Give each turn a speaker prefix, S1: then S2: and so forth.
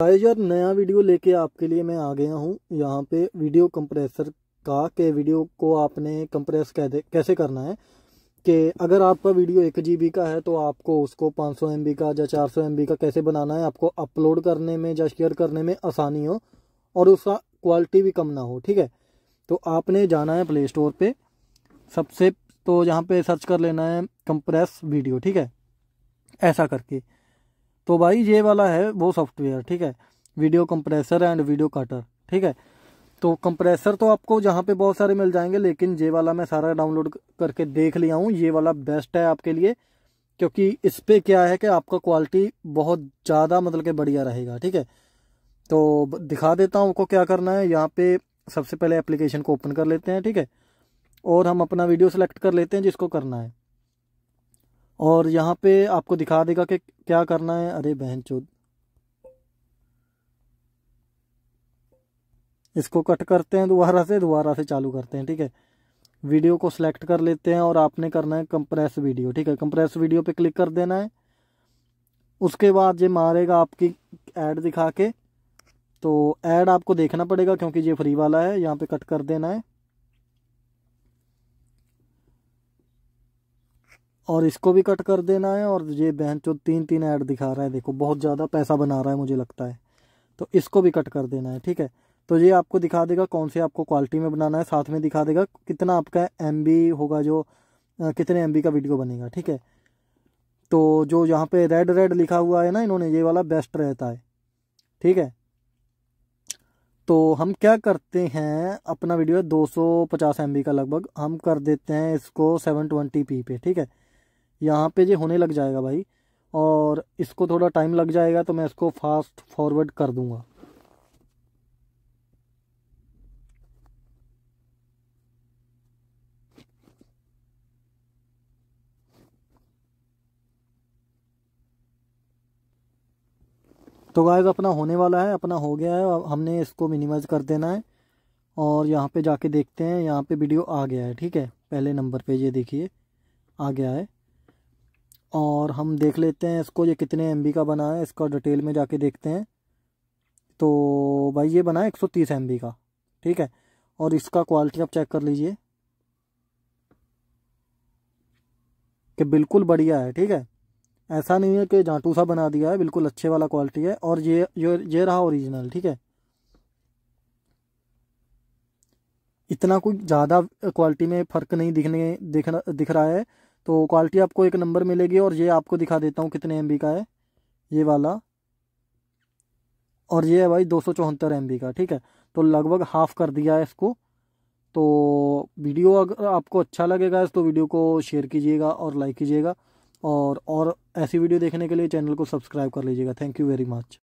S1: guys यार नया video लेके आपके लिए मैं आ गया हूँ यहाँ पे वीडियो कंप्रेसर का के वीडियो को आपने कंप्रेस कैसे करना है कि अगर आपका वीडियो एक जी का है तो आपको उसको 500 सौ का या 400 सौ का कैसे बनाना है आपको अपलोड करने में या शेयर करने में आसानी हो और उसका क्वालिटी भी कम ना हो ठीक है तो आपने जाना है प्ले स्टोर पर सबसे तो यहाँ पर सर्च कर लेना है कंप्रेस वीडियो ठीक है ऐसा करके तो भाई ये वाला है वो सॉफ्टवेयर ठीक है video compressor and video cutter ठीक है तो कंप्रेसर तो आपको जहाँ पे बहुत सारे मिल जाएंगे लेकिन ये वाला मैं सारा डाउनलोड करके देख लिया हूँ ये वाला बेस्ट है आपके लिए क्योंकि इस पर क्या है कि आपका क्वालिटी बहुत ज़्यादा मतलब कि बढ़िया रहेगा ठीक है तो दिखा देता हूँ आपको क्या करना है यहाँ पे सबसे पहले एप्लीकेशन को ओपन कर लेते हैं ठीक है और हम अपना वीडियो सेलेक्ट कर लेते हैं जिसको करना है और यहाँ पे आपको दिखा देगा कि क्या करना है अरे बहन चोद इसको कट करते हैं दोबारा से दोबारा से चालू करते हैं ठीक है वीडियो को सिलेक्ट कर लेते हैं और आपने करना है कंप्रेस वीडियो ठीक है कंप्रेस वीडियो पे क्लिक कर देना है उसके बाद ये मारेगा आपकी ऐड दिखा के तो ऐड आपको देखना पड़ेगा क्योंकि ये फ्री वाला है यहाँ पे कट कर देना है और इसको भी कट कर देना है और ये बहन जो तीन तीन ऐड दिखा रहा है देखो बहुत ज़्यादा पैसा बना रहा है मुझे लगता है तो इसको भी कट कर देना है ठीक है तो ये आपको दिखा देगा कौन से आपको क्वालिटी में बनाना है साथ में दिखा देगा कितना आपका एम होगा जो कितने एम का वीडियो बनेगा ठीक है तो जो यहाँ पे रेड रेड लिखा हुआ है ना इन्होंने ये वाला बेस्ट रहता है ठीक है तो हम क्या करते हैं अपना वीडियो है दो सौ का लगभग हम कर देते हैं इसको सेवन पी पे ठीक है यहाँ पे ये होने लग जाएगा भाई और इसको थोड़ा टाइम लग जाएगा तो मैं इसको फास्ट फॉरवर्ड कर दूंगा तो गाइस अपना होने वाला है अपना हो गया है अब हमने इसको मिनिमाइज कर देना है और यहाँ पे जाके देखते हैं यहाँ पे वीडियो आ गया है ठीक है पहले नंबर पे ये देखिए आ गया है और हम देख लेते हैं इसको ये कितने एम का बना है इसका डिटेल में जाके देखते हैं तो भाई ये बना है एक सौ तीस एम का ठीक है और इसका क्वालिटी आप चेक कर लीजिए कि बिल्कुल बढ़िया है ठीक है ऐसा नहीं है कि जाटू सा बना दिया है बिल्कुल अच्छे वाला क्वालिटी है और ये ये ये रहा ओरिजिनल ठीक है इतना कोई ज़्यादा क्वालिटी में फ़र्क नहीं दिखने दिख दिख रहा है तो क्वालिटी आपको एक नंबर मिलेगी और ये आपको दिखा देता हूँ कितने एम का है ये वाला और ये है भाई दो सौ का ठीक है तो लगभग हाफ कर दिया है इसको तो वीडियो अगर आपको अच्छा लगेगा तो वीडियो को शेयर कीजिएगा और लाइक कीजिएगा और और ऐसी वीडियो देखने के लिए चैनल को सब्सक्राइब कर लीजिएगा थैंक यू वेरी मच